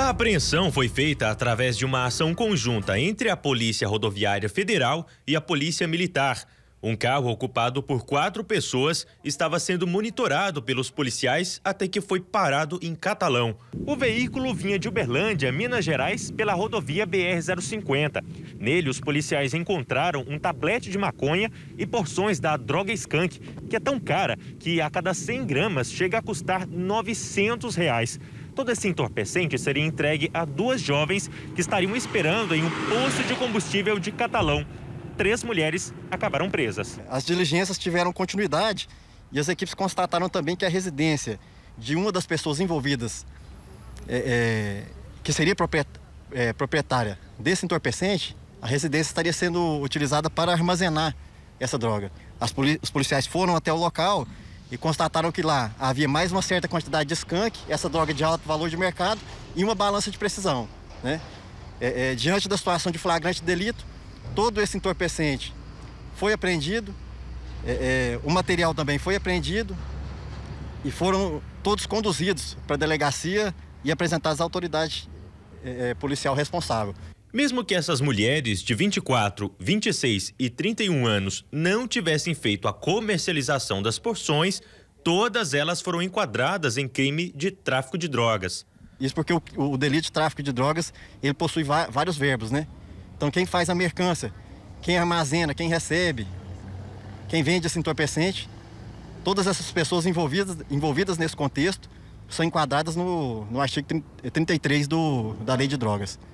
A apreensão foi feita através de uma ação conjunta entre a Polícia Rodoviária Federal e a Polícia Militar um carro ocupado por quatro pessoas estava sendo monitorado pelos policiais até que foi parado em Catalão. O veículo vinha de Uberlândia, Minas Gerais, pela rodovia BR-050. Nele, os policiais encontraram um tablete de maconha e porções da droga skunk, que é tão cara que a cada 100 gramas chega a custar 900 reais. Todo esse entorpecente seria entregue a duas jovens que estariam esperando em um posto de combustível de Catalão três mulheres acabaram presas. As diligências tiveram continuidade e as equipes constataram também que a residência de uma das pessoas envolvidas, é, é, que seria é, proprietária desse entorpecente, a residência estaria sendo utilizada para armazenar essa droga. Poli os policiais foram até o local e constataram que lá havia mais uma certa quantidade de skunk, essa droga de alto valor de mercado e uma balança de precisão. Né? É, é, diante da situação de flagrante delito, todo esse entorpecente foi apreendido, é, é, o material também foi apreendido e foram todos conduzidos para a delegacia e apresentados à autoridade é, é policial responsável. Mesmo que essas mulheres de 24, 26 e 31 anos não tivessem feito a comercialização das porções, todas elas foram enquadradas em crime de tráfico de drogas. Isso porque o, o delito de tráfico de drogas, ele possui vários verbos, né? Então quem faz a mercância, quem armazena, quem recebe, quem vende esse entorpecente, todas essas pessoas envolvidas, envolvidas nesse contexto são enquadradas no, no artigo 33 do, da Lei de Drogas.